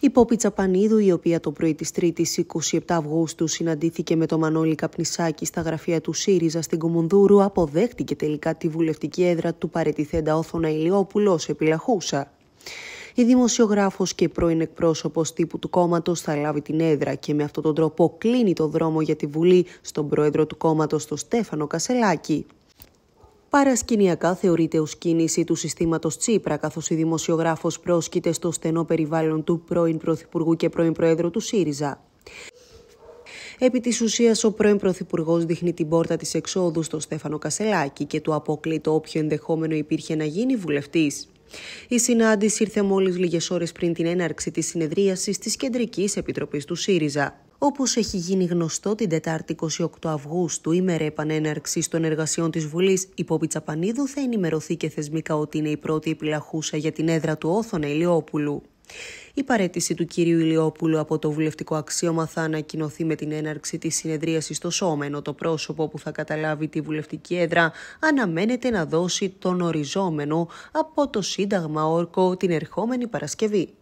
Η Πόπη Τσαπανίδου, η οποία το πρωί της 3 ης 27 Αυγούστου συναντήθηκε με τον Μανώλη Καπνισάκη στα γραφεία του ΣΥΡΙΖΑ στην Κομονδούρου, αποδέχτηκε τελικά τη βουλευτική έδρα του παρετηθέντα Όθωνα Ηλιόπουλο σε επιλαχούσα. Η δημοσιογράφος και πρώην εκπρόσωπος τύπου του κόμματος θα λάβει την έδρα και με αυτόν τον τρόπο κλείνει το δρόμο για τη Βουλή στον πρόεδρο του κόμματος, τον Στέφανο Κασελάκη. Παρασκηνιακά θεωρείται ως κίνηση του συστήματος Τσίπρα, καθώς η δημοσιογράφος πρόσκειται στο στενό περιβάλλον του πρώην Πρωθυπουργού και πρώην Προέδρου του ΣΥΡΙΖΑ. Επί της ουσίας, ο πρώην Πρωθυπουργός δείχνει την πόρτα της εξόδου στο Στέφανο Κασελάκη και του αποκλεί το όποιο ενδεχόμενο υπήρχε να γίνει βουλευτής. Η συνάντηση ήρθε μόλις λίγες ώρες πριν την έναρξη της συνεδρίασης της κεντρικής επιτροπής του ΣΥΡΙΖΑ. Όπως έχει γίνει γνωστό την Τετάρτη 28 Αυγούστου, ημέρα επανεναρξη των εργασιών της βουλη η Πόπη Τσαπανίδου θα ενημερωθεί και θεσμικά ότι είναι η πρώτη επιλαχούσα για την έδρα του Όθωνα Ηλιόπουλου. Η παρέτηση του κυρίου Ηλιόπουλου από το βουλευτικό αξίωμα θα ανακοινωθεί με την έναρξη της συνεδρίασης στο Σώμενο. Το πρόσωπο που θα καταλάβει τη βουλευτική έδρα αναμένεται να δώσει τον οριζόμενο από το Σύνταγμα Όρκο την ερχόμενη Παρασκευή.